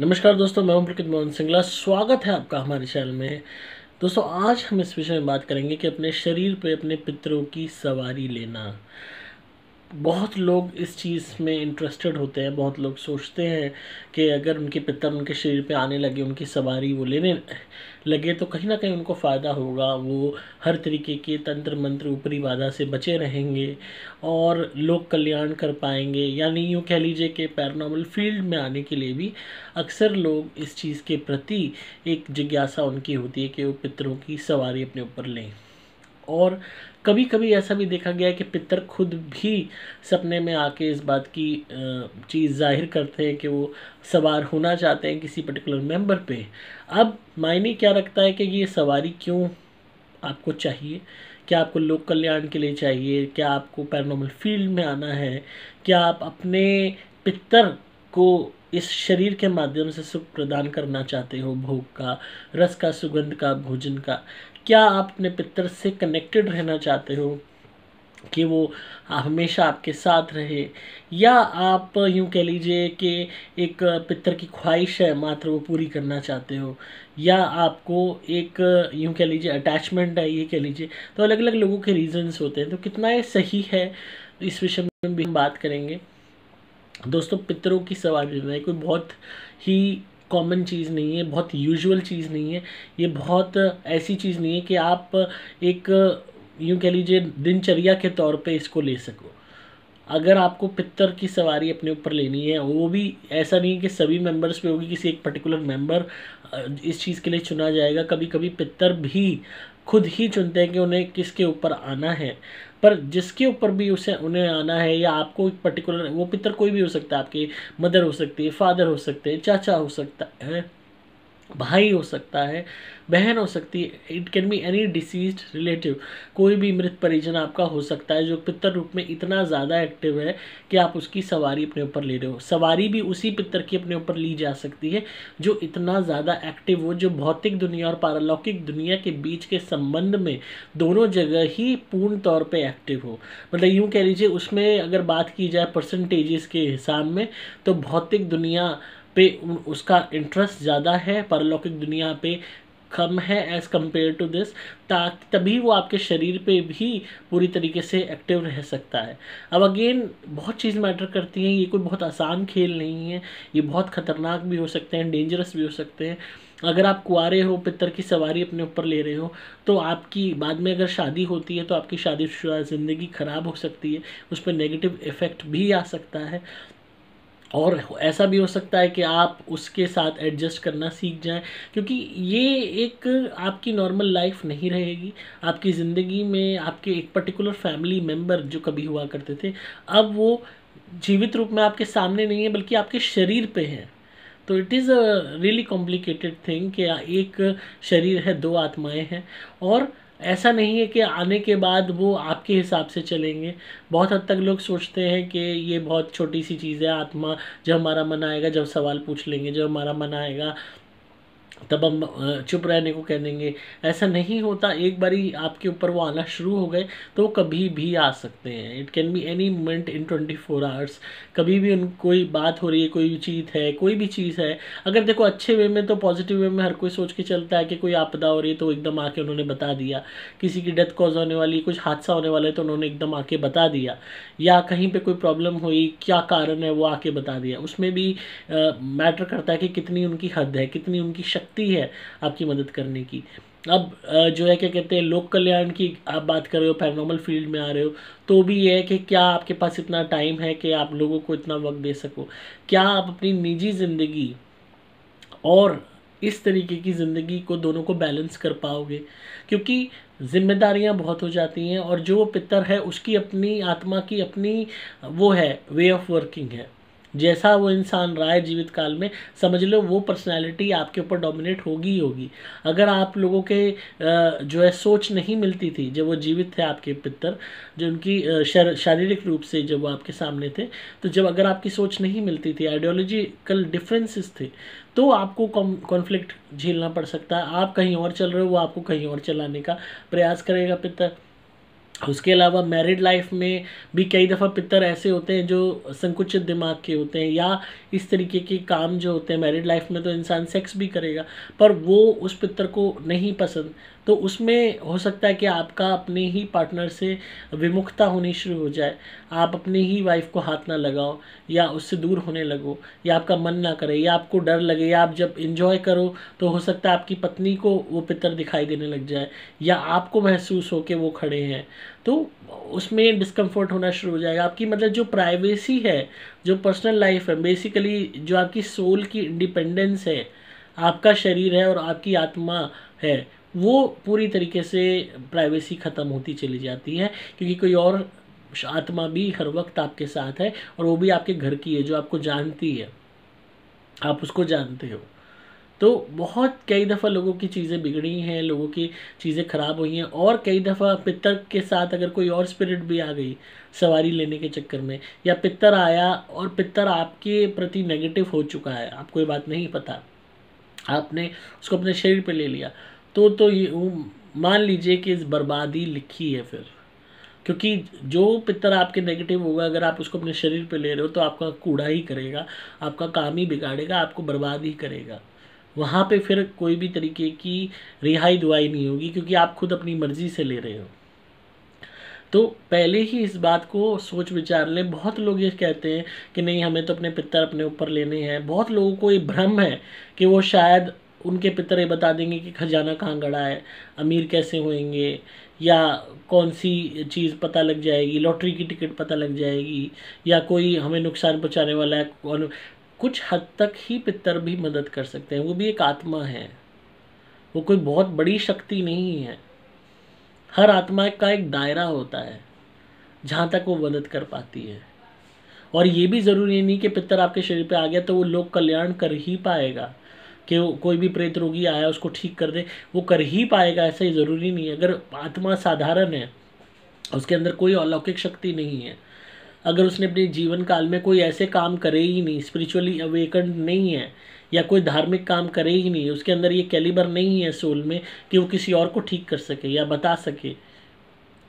नमस्कार दोस्तों मैं हूं प्रकृत मोहन सिंगला स्वागत है आपका हमारे चैनल में दोस्तों आज हम इस विषय में बात करेंगे कि अपने शरीर पे अपने पितरों की सवारी लेना बहुत लोग इस चीज़ में इंटरेस्टेड होते हैं बहुत लोग सोचते हैं कि अगर उनके पितर उनके शरीर पे आने लगे उनकी सवारी वो लेने लगे तो कहीं ना कहीं उनको फ़ायदा होगा वो हर तरीके के तंत्र मंत्र ऊपरी बाधा से बचे रहेंगे और लोक कल्याण कर पाएंगे यानी यूँ कह लीजिए कि पैरानॉर्मल फील्ड में आने के लिए भी अक्सर लोग इस चीज़ के प्रति एक जिज्ञासा उनकी होती है कि वो पितरों की सवारी अपने ऊपर लें और कभी कभी ऐसा भी देखा गया है कि पितर खुद भी सपने में आके इस बात की चीज़ जाहिर करते हैं कि वो सवार होना चाहते हैं किसी पर्टिकुलर मेंबर पे अब मायने क्या रखता है कि ये सवारी क्यों आपको चाहिए क्या आपको लोक कल्याण के लिए चाहिए क्या आपको पैरानॉर्मल फील्ड में आना है क्या आप अपने पितर को इस शरीर के माध्यम से सुख प्रदान करना चाहते हो भोग का रस का सुगंध का भोजन का क्या आप अपने पितर से कनेक्टेड रहना चाहते हो कि वो हमेशा आपके साथ रहे या आप यूं कह लीजिए कि एक पितर की ख्वाहिश है मात्र वो पूरी करना चाहते हो या आपको एक यूं कह लीजिए अटैचमेंट है ये कह लीजिए तो अलग अलग लोगों के रीजंस होते हैं तो कितना ये सही है इस विषय में भी हम बात करेंगे दोस्तों पितरों की सवारी लेना कोई बहुत ही कॉमन चीज़ नहीं है बहुत यूजुअल चीज़ नहीं है ये बहुत ऐसी चीज़ नहीं है कि आप एक यूँ कह लीजिए दिनचर्या के तौर पे इसको ले सको अगर आपको पितर की सवारी अपने ऊपर लेनी है वो भी ऐसा नहीं कि सभी मेंबर्स पे होगी किसी एक पर्टिकुलर मेंबर इस चीज़ के लिए चुना जाएगा कभी कभी पितर भी खुद ही चुनते हैं कि उन्हें किसके ऊपर आना है पर जिसके ऊपर भी उसे उन्हें आना है या आपको एक पर्टिकुलर वो पितर कोई भी हो सकता है आपकी मदर हो सकती है फादर हो सकते हैं चाचा हो सकता है भाई हो सकता है बहन हो सकती है it can be any disease relative कोई भी मृत परिजन आपका हो सकता है जो पितर रूप में इतना ज़्यादा एक्टिव है कि आप उसकी सवारी अपने ऊपर ले रहे हो सवारी भी उसी पितर की अपने ऊपर ली जा सकती है जो इतना ज़्यादा एक्टिव हो जो भौतिक दुनिया और पारालौकिक दुनिया के बीच के संबंध में दोनों जगह ही पूर्ण तौर पर एक्टिव हो मतलब यूँ कह लीजिए उसमें अगर बात की जाए परसेंटेजेस के हिसाब में तो भौतिक दुनिया पे उसका इंटरेस्ट ज़्यादा है परलौकिक दुनिया पे कम है एज़ कम्पेयर टू दिस ताकि तभी वो आपके शरीर पे भी पूरी तरीके से एक्टिव रह सकता है अब अगेन बहुत चीज़ मैटर करती हैं ये कोई बहुत आसान खेल नहीं है ये बहुत ख़तरनाक भी हो सकते हैं डेंजरस भी हो सकते हैं अगर आप कुआरे हो पितर की सवारी अपने ऊपर ले रहे हो तो आपकी बाद में अगर शादी होती है तो आपकी शादीशुदा ज़िंदगी ख़राब हो सकती है उस पर नेगेटिव इफ़ेक्ट भी आ सकता है और ऐसा भी हो सकता है कि आप उसके साथ एडजस्ट करना सीख जाएं क्योंकि ये एक आपकी नॉर्मल लाइफ नहीं रहेगी आपकी ज़िंदगी में आपके एक पर्टिकुलर फैमिली मेम्बर जो कभी हुआ करते थे अब वो जीवित रूप में आपके सामने नहीं है बल्कि आपके शरीर पे हैं तो it is a really complicated thing कि एक शरीर है दो आत्माएं हैं और ऐसा नहीं है कि आने के बाद वो आपके हिसाब से चलेंगे बहुत हद तक लोग सोचते हैं कि ये बहुत छोटी सी चीज़ है आत्मा जब हमारा मन आएगा जब सवाल पूछ लेंगे जब हमारा मन आएगा तब हम चुप रहने को कह देंगे ऐसा नहीं होता एक बार ही आपके ऊपर वो आना शुरू हो गए तो वो कभी भी आ सकते हैं it can be any moment in twenty four hours कभी भी उन कोई बात हो रही है कोई भी चीज़ है कोई भी चीज़ है अगर देखो अच्छे वे में तो पॉजिटिव वे में हर कोई सोच के चलता है कि कोई आपदा हो रही है तो एकदम आके उन्होंने बता दिया किसी की डेथ कॉज होने वाली कुछ हादसा होने वाला है तो उन्होंने एकदम आके बता दिया या कहीं पर कोई प्रॉब्लम हुई क्या कारण है वो आके बता दिया उसमें भी मैटर करता है कि कितनी उनकी हद है कितनी उनकी शक्ति शक्ति है आपकी मदद करने की अब जो है क्या कहते हैं लोक कल्याण की आप बात कर रहे हो पैरानॉर्मल फील्ड में आ रहे हो तो भी ये है कि क्या आपके पास इतना टाइम है कि आप लोगों को इतना वक्त दे सको क्या आप अपनी निजी ज़िंदगी और इस तरीके की ज़िंदगी को दोनों को बैलेंस कर पाओगे क्योंकि जिम्मेदारियां बहुत हो जाती हैं और जो पितर है उसकी अपनी आत्मा की अपनी वो है वे ऑफ वर्किंग है जैसा वो इंसान रहा है जीवित काल में समझ लो वो पर्सनैलिटी आपके ऊपर डोमिनेट होगी ही होगी अगर आप लोगों के जो है सोच नहीं मिलती थी जब वो जीवित थे आपके पितर जो उनकी शारीरिक रूप से जब वो आपके सामने थे तो जब अगर आपकी सोच नहीं मिलती थी आइडियोलॉजिकल डिफरेंसेस थे तो आपको कॉन्फ्लिक्ट झेलना पड़ सकता है आप कहीं और चल रहे हो वो आपको कहीं और चलाने का प्रयास करेगा पितर उसके अलावा मैरिड लाइफ में भी कई दफ़ा पितर ऐसे होते हैं जो संकुचित दिमाग के होते हैं या इस तरीके के काम जो होते हैं मैरिड लाइफ में तो इंसान सेक्स भी करेगा पर वो उस पितर को नहीं पसंद तो उसमें हो सकता है कि आपका अपने ही पार्टनर से विमुखता होनी शुरू हो जाए आप अपने ही वाइफ को हाथ ना लगाओ या उससे दूर होने लगो या आपका मन ना करे या आपको डर लगे या आप जब इन्जॉय करो तो हो सकता है आपकी पत्नी को वो पितर दिखाई देने लग जाए या आपको महसूस हो कि वो खड़े हैं तो उसमें डिस्कम्फर्ट होना शुरू हो जाएगा आपकी मतलब जो प्राइवेसी है जो पर्सनल लाइफ है बेसिकली जो आपकी सोल की इंडिपेंडेंस है आपका शरीर है और आपकी आत्मा है वो पूरी तरीके से प्राइवेसी ख़त्म होती चली जाती है क्योंकि कोई और आत्मा भी हर वक्त आपके साथ है और वो भी आपके घर की है जो आपको जानती है आप उसको जानते हो तो बहुत कई दफ़ा लोगों की चीज़ें बिगड़ी हैं लोगों की चीज़ें ख़राब हुई हैं और कई दफ़ा पितर के साथ अगर कोई और स्पिरिट भी आ गई सवारी लेने के चक्कर में या पितर आया और पितर आपके प्रति नेगेटिव हो चुका है आपको ये बात नहीं पता आपने उसको अपने शरीर पर ले लिया तो तो ये मान लीजिए कि इस बर्बादी लिखी है फिर क्योंकि जो पितर आपके नेगेटिव होगा अगर आप उसको अपने शरीर पे ले रहे हो तो आपका कूड़ा ही करेगा आपका काम ही बिगाड़ेगा आपको बर्बाद ही करेगा वहाँ पे फिर कोई भी तरीके की रिहाई दुआई नहीं होगी क्योंकि आप खुद अपनी मर्जी से ले रहे हो तो पहले ही इस बात को सोच विचार लें बहुत लोग ये कहते हैं कि नहीं हमें तो अपने पितर अपने ऊपर लेने हैं बहुत लोगों को ये भ्रम है कि वो शायद उनके पितर ये बता देंगे कि खजाना कहाँ गड़ा है अमीर कैसे होएंगे या कौन सी चीज़ पता लग जाएगी लॉटरी की टिकट पता लग जाएगी या कोई हमें नुकसान पहुँचाने वाला है कौन कुछ हद तक ही पितर भी मदद कर सकते हैं वो भी एक आत्मा है वो कोई बहुत बड़ी शक्ति नहीं है हर आत्मा का एक दायरा होता है जहाँ तक वो मदद कर पाती है और ये भी ज़रूरी नहीं कि पितर आपके शरीर पे आ गया तो वो लोग कल्याण कर ही पाएगा कि कोई भी प्रेत रोगी आया उसको ठीक कर दे वो कर ही पाएगा ऐसा ही ज़रूरी नहीं है अगर आत्मा साधारण है उसके अंदर कोई अलौकिक शक्ति नहीं है अगर उसने अपने जीवन काल में कोई ऐसे काम करे ही नहीं स्पिरिचुअली अवेकन नहीं है या कोई धार्मिक काम करे ही नहीं उसके अंदर ये कैलिबर नहीं है सोल में कि वो किसी और को ठीक कर सके या बता सके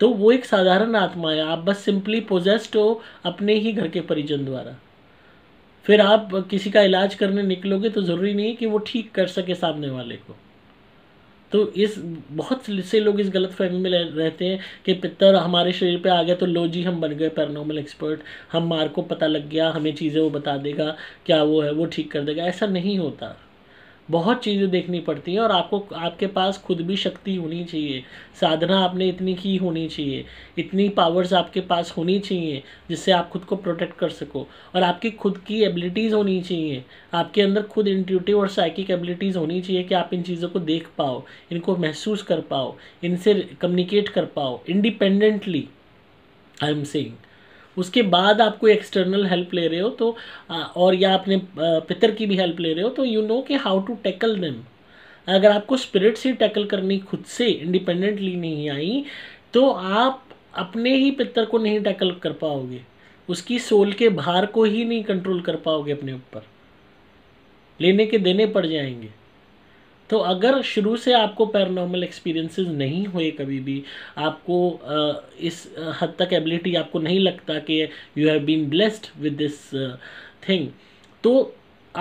तो वो एक साधारण आत्मा है आप बस सिंपली पोजेस्ट हो अपने ही घर के परिजन द्वारा फिर आप किसी का इलाज करने निकलोगे तो ज़रूरी नहीं कि वो ठीक कर सके सामने वाले को तो इस बहुत से लोग इस गलत फहमी में रहते हैं कि पितर हमारे शरीर पे आ गया तो लो जी हम बन गए पैरानॉर्मल एक्सपर्ट हम मार को पता लग गया हमें चीज़ें वो बता देगा क्या वो है वो ठीक कर देगा ऐसा नहीं होता बहुत चीज़ें देखनी पड़ती हैं और आपको आपके पास खुद भी शक्ति होनी चाहिए साधना आपने इतनी की होनी चाहिए इतनी पावर्स आपके पास होनी चाहिए जिससे आप खुद को प्रोटेक्ट कर सको और आपकी खुद की एबिलिटीज़ होनी चाहिए आपके अंदर खुद इंट्यूटिव और साइकिक एबिलिटीज़ होनी चाहिए कि आप इन चीज़ों को देख पाओ इनको महसूस कर पाओ इनसे कम्युनिकेट कर पाओ इंडिपेंडेंटली आई एम सेइंग उसके बाद आप कोई एक्सटर्नल हेल्प ले रहे हो तो और या अपने पितर की भी हेल्प ले रहे हो तो यू नो कि हाउ टू टैकल देम अगर आपको स्पिरिट से टैकल करनी खुद से इंडिपेंडेंटली नहीं आई तो आप अपने ही पितर को नहीं टैकल कर पाओगे उसकी सोल के भार को ही नहीं कंट्रोल कर पाओगे अपने ऊपर लेने के देने पड़ जाएंगे तो अगर शुरू से आपको पैरानॉर्मल एक्सपीरियंसेस नहीं हुए कभी भी आपको इस हद तक एबिलिटी आपको नहीं लगता कि you have been blessed with this thing तो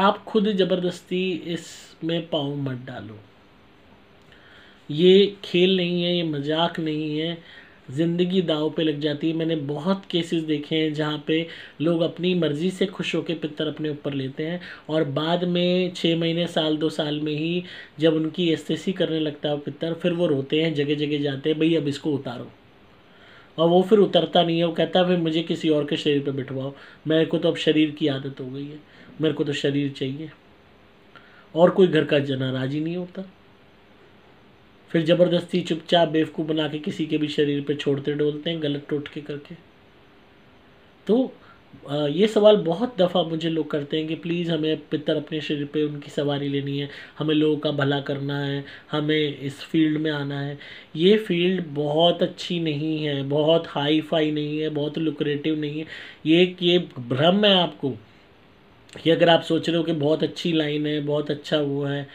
आप खुद ज़बरदस्ती इसमें पाँव मत डालो ये खेल नहीं है ये मजाक नहीं है ज़िंदगी दाव पे लग जाती है मैंने बहुत केसेस देखे हैं जहाँ पे लोग अपनी मर्ज़ी से खुश होकर पितर अपने ऊपर लेते हैं और बाद में छः महीने साल दो साल में ही जब उनकी एस करने लगता है पितर फिर वो रोते हैं जगह जगह जाते हैं भाई अब इसको उतारो और वो फिर उतरता नहीं है वो कहता है मुझे किसी और के शरीर पर बिठवाओ मेरे को तो अब शरीर की आदत हो गई है मेरे को तो शरीर चाहिए और कोई घर का जना राजी नहीं होता फिर ज़बरदस्ती चुपचाप बेवकूफ़ बना के किसी के भी शरीर पे छोड़ते डोलते हैं गलत टोटके करके तो ये सवाल बहुत दफ़ा मुझे लोग करते हैं कि प्लीज़ हमें पितर अपने शरीर पे उनकी सवारी लेनी है हमें लोगों का भला करना है हमें इस फील्ड में आना है ये फील्ड बहुत अच्छी नहीं है बहुत हाई फाई नहीं है बहुत लुक्रेटिव नहीं है ये ये भ्रम है आपको कि अगर आप सोच रहे हो कि बहुत अच्छी लाइन है बहुत अच्छा वो है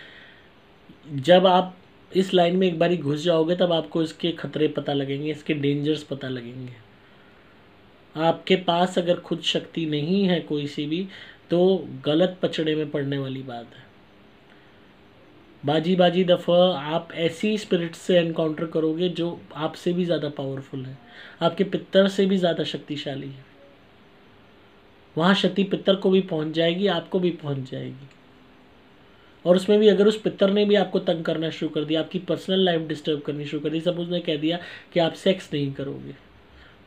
जब आप इस लाइन में एक बारी घुस जाओगे तब आपको इसके खतरे पता लगेंगे इसके डेंजर्स पता लगेंगे आपके पास अगर खुद शक्ति नहीं है कोई सी भी तो गलत पचड़े में पड़ने वाली बात है बाजी बाजी दफ़ा आप ऐसी स्पिरिट से एनकाउंटर करोगे जो आपसे भी ज़्यादा पावरफुल है आपके पितर से भी ज़्यादा शक्तिशाली है वहाँ क्षति पितर को भी पहुँच जाएगी आपको भी पहुँच जाएगी और उसमें भी अगर उस पितर ने भी आपको तंग करना शुरू कर दिया आपकी पर्सनल लाइफ डिस्टर्ब करनी शुरू कर दी सब उसने कह दिया कि आप सेक्स नहीं करोगे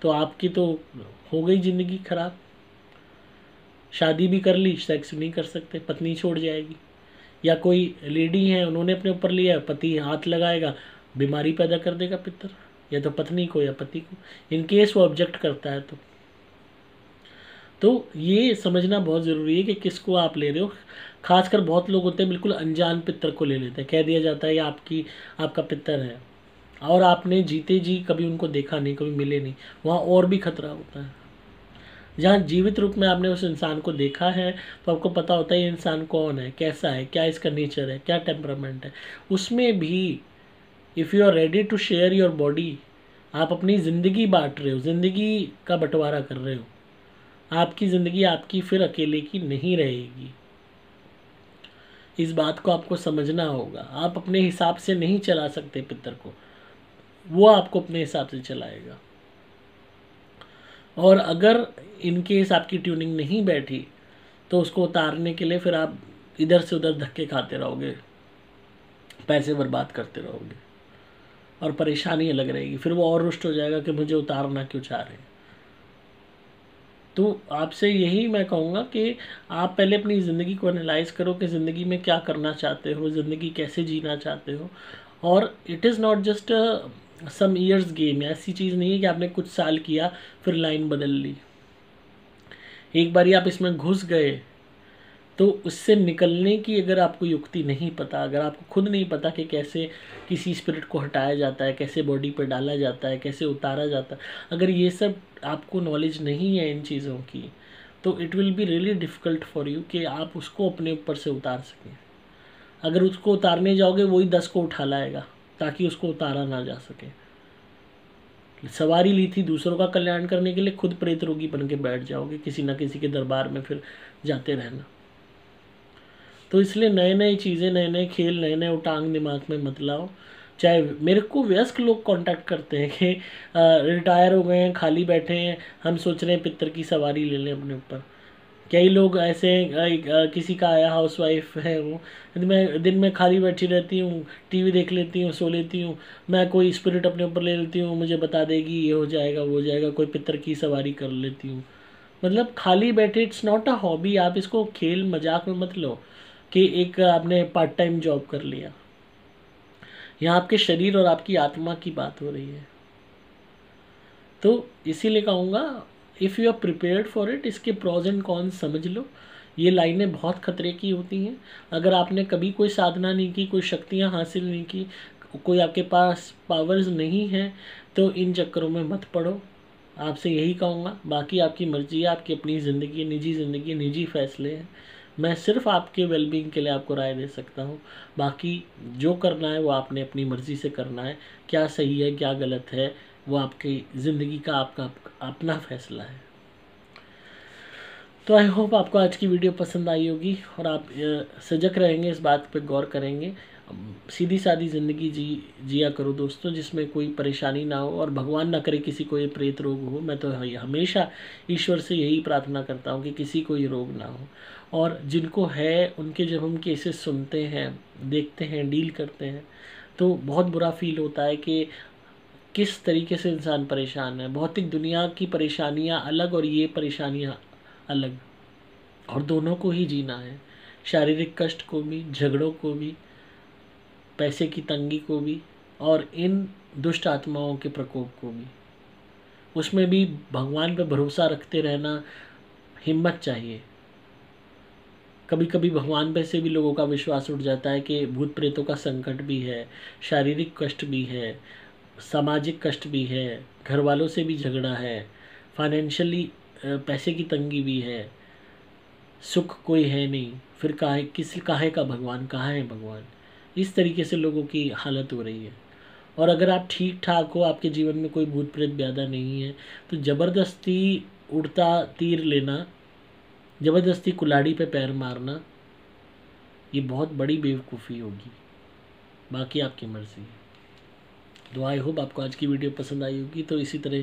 तो आपकी तो हो गई ज़िंदगी ख़राब शादी भी कर ली सेक्स नहीं कर सकते पत्नी छोड़ जाएगी या कोई लेडी है उन्होंने अपने ऊपर लिया पति हाथ लगाएगा बीमारी पैदा कर देगा पितर या तो पत्नी को या पति को इन केस वो ऑब्जेक्ट करता है तो तो ये समझना बहुत ज़रूरी है कि किसको आप ले रहे हो खासकर बहुत लोग होते हैं बिल्कुल अनजान पितर को ले लेते हैं कह दिया जाता है ये आपकी आपका पितर है और आपने जीते जी कभी उनको देखा नहीं कभी मिले नहीं वहाँ और भी खतरा होता है जहाँ जीवित रूप में आपने उस इंसान को देखा है तो आपको पता होता है ये इंसान कौन है कैसा है क्या इसका नेचर है क्या टेम्परामेंट है उसमें भी if you are ready to share your body आप अपनी ज़िंदगी बांट रहे हो ज़िंदगी का बंटवारा कर रहे हो आपकी ज़िंदगी आपकी फिर अकेले की नहीं रहेगी इस बात को आपको समझना होगा आप अपने हिसाब से नहीं चला सकते पितर को वो आपको अपने हिसाब से चलाएगा और अगर इनकेस आपकी ट्यूनिंग नहीं बैठी तो उसको उतारने के लिए फिर आप इधर से उधर धक्के खाते रहोगे पैसे बर्बाद करते रहोगे और परेशानी अलग रहेगी फिर वो और रुष्ट हो जाएगा कि मुझे उतारना क्यों चाह रहे हैं तो आपसे यही मैं कहूँगा कि आप पहले अपनी ज़िंदगी को एनालाइज करो कि ज़िंदगी में क्या करना चाहते हो ज़िंदगी कैसे जीना चाहते हो और it is not just some years game ऐसी चीज़ नहीं है कि आपने कुछ साल किया फिर लाइन बदल ली एक बार आप इसमें घुस गए तो उससे निकलने की अगर आपको युक्ति नहीं पता अगर आपको खुद नहीं पता कि कैसे किसी स्पिरिट को हटाया जाता है कैसे बॉडी पर डाला जाता है कैसे उतारा जाता है अगर ये सब आपको नॉलेज नहीं है इन चीज़ों की तो it will be really difficult for you कि आप उसको अपने ऊपर से उतार सकें अगर उसको उतारने जाओगे वही दस को उठा लाएगा ताकि उसको उतारा ना जा सके सवारी ली थी दूसरों का कल्याण करने के लिए खुद प्रेत रोगी बन के बैठ जाओगे किसी ना किसी के दरबार में फिर जाते रहना तो इसलिए नए नए चीज़ें नए नए खेल नए नए उटांग दिमाग में मत लाओ चाहे मेरे को व्यस्क लोग कांटेक्ट करते हैं कि रिटायर हो गए हैं खाली बैठे हैं हम सोच रहे हैं पितर की सवारी ले लें अपने ऊपर कई लोग ऐसे हैं किसी का आया हाउस वाइफ है वो मैं दिन में खाली बैठी रहती हूँ टीवी देख लेती हूँ सो लेती हूँ मैं कोई स्पिरिट अपने ऊपर ले लेती हूँ मुझे बता देगी ये हो जाएगा वो हो जाएगा कोई पितर की सवारी कर लेती हूँ मतलब खाली बैठे इट्स नॉट अ हॉबी आप इसको खेल मजाक में मत लो कि एक आपने पार्ट टाइम जॉब कर लिया यहाँ आपके शरीर और आपकी आत्मा की बात हो रही है तो इसीलिए कहूँगा if you are prepared for it इसके प्रोज एंड कॉन्स समझ लो ये लाइनें बहुत खतरे की होती हैं अगर आपने कभी कोई साधना नहीं की कोई शक्तियाँ हासिल नहीं की कोई आपके पास पावर्स नहीं हैं तो इन चक्करों में मत पड़ो आपसे यही कहूँगा बाकी आपकी मर्ज़ी है आपकी अपनी ज़िंदगी निजी ज़िंदगी निजी फैसले हैं मैं सिर्फ आपके वेलबींग के लिए आपको राय दे सकता हूँ बाकी जो करना है वो आपने अपनी मर्ज़ी से करना है क्या सही है क्या गलत है वो आपकी ज़िंदगी का आपका अपना फैसला है तो आई होप आपको आज की वीडियो पसंद आई होगी और आप सजग रहेंगे इस बात पर गौर करेंगे सीधी सादी ज़िंदगी जी जिया करो दोस्तों जिसमें कोई परेशानी ना हो और भगवान ना करे किसी को ये प्रेत रोग हो मैं तो हमेशा ईश्वर से यही प्रार्थना करता हूँ कि किसी को ये रोग ना हो और जिनको है उनके जब हम केसेस सुनते हैं देखते हैं डील करते हैं तो बहुत बुरा फील होता है कि किस तरीके से इंसान परेशान है भौतिक दुनिया की परेशानियाँ अलग और ये परेशानियाँ अलग और दोनों को ही जीना है शारीरिक कष्ट को भी झगड़ों को भी पैसे की तंगी को भी और इन दुष्ट आत्माओं के प्रकोप को भी उसमें भी भगवान पर भरोसा रखते रहना हिम्मत चाहिए कभी कभी भगवान पर से भी लोगों का विश्वास उठ जाता है कि भूत प्रेतों का संकट भी है शारीरिक कष्ट भी है सामाजिक कष्ट भी है घर वालों से भी झगड़ा है फाइनेंशियली पैसे की तंगी भी है सुख कोई है नहीं फिर काहे किस काहे का भगवान कहाँ है भगवान इस तरीके से लोगों की हालत हो रही है और अगर आप ठीक ठाक हो आपके जीवन में कोई भूत प्रेत ज़्यादा नहीं है तो ज़बरदस्ती उड़ता तीर लेना ज़बरदस्ती कुलाड़ी पे पैर मारना ये बहुत बड़ी बेवकूफ़ी होगी बाकी आपकी मर्ज़ी है तो आई होप आपको आज की वीडियो पसंद आई होगी तो इसी तरह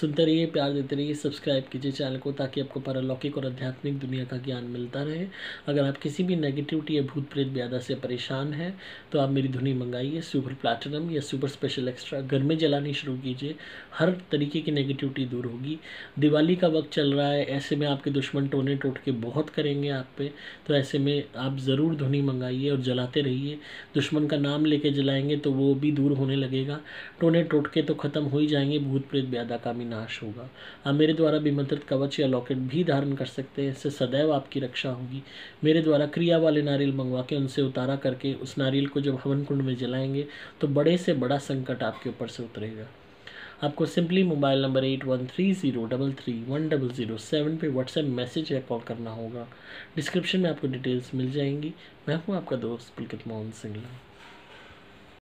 सुनते रहिए प्यार देते रहिए सब्सक्राइब कीजिए चैनल को ताकि आपको पारलौकिक और आध्यात्मिक दुनिया का ज्ञान मिलता रहे अगर आप किसी भी नेगेटिविटी या भूत प्रेत व्यादा से परेशान हैं तो आप मेरी धुनी मंगाइए सुपर प्लैटिनम या सुपर स्पेशल एक्स्ट्रा घर में जलानी शुरू कीजिए हर तरीके की नेगेटिविटी दूर होगी दिवाली का वक्त चल रहा है ऐसे में आपके दुश्मन टोने टोट के बहुत करेंगे आप पे तो ऐसे में आप ज़रूर धुनी मंगाइए और जलाते रहिए दुश्मन का नाम लेके जलाएंगे तो वो भी दूर होने लगेगा टोने टोटके तो खत्म हो ही जाएंगे भूत प्रेत ब्यादा का भी नाश होगा आप हाँ, मेरे द्वारा विमंत्रित कवच या लॉकेट भी धारण कर सकते हैं इससे सदैव आपकी रक्षा होगी मेरे द्वारा क्रिया वाले नारियल मंगवा के उनसे उतारा करके उस नारियल को जब हवन कुंड में जलाएंगे तो बड़े से बड़ा संकट आपके ऊपर से उतरेगा आपको simply mobile number eight one three zero double three one double zero seven पर व्हाट्सएप मैसेज या कॉल करना होगा डिस्क्रिप्शन में आपको डिटेल्स मिल जाएंगी मैं हूँ आपका दोस्त पुलकित मोहन सिंगला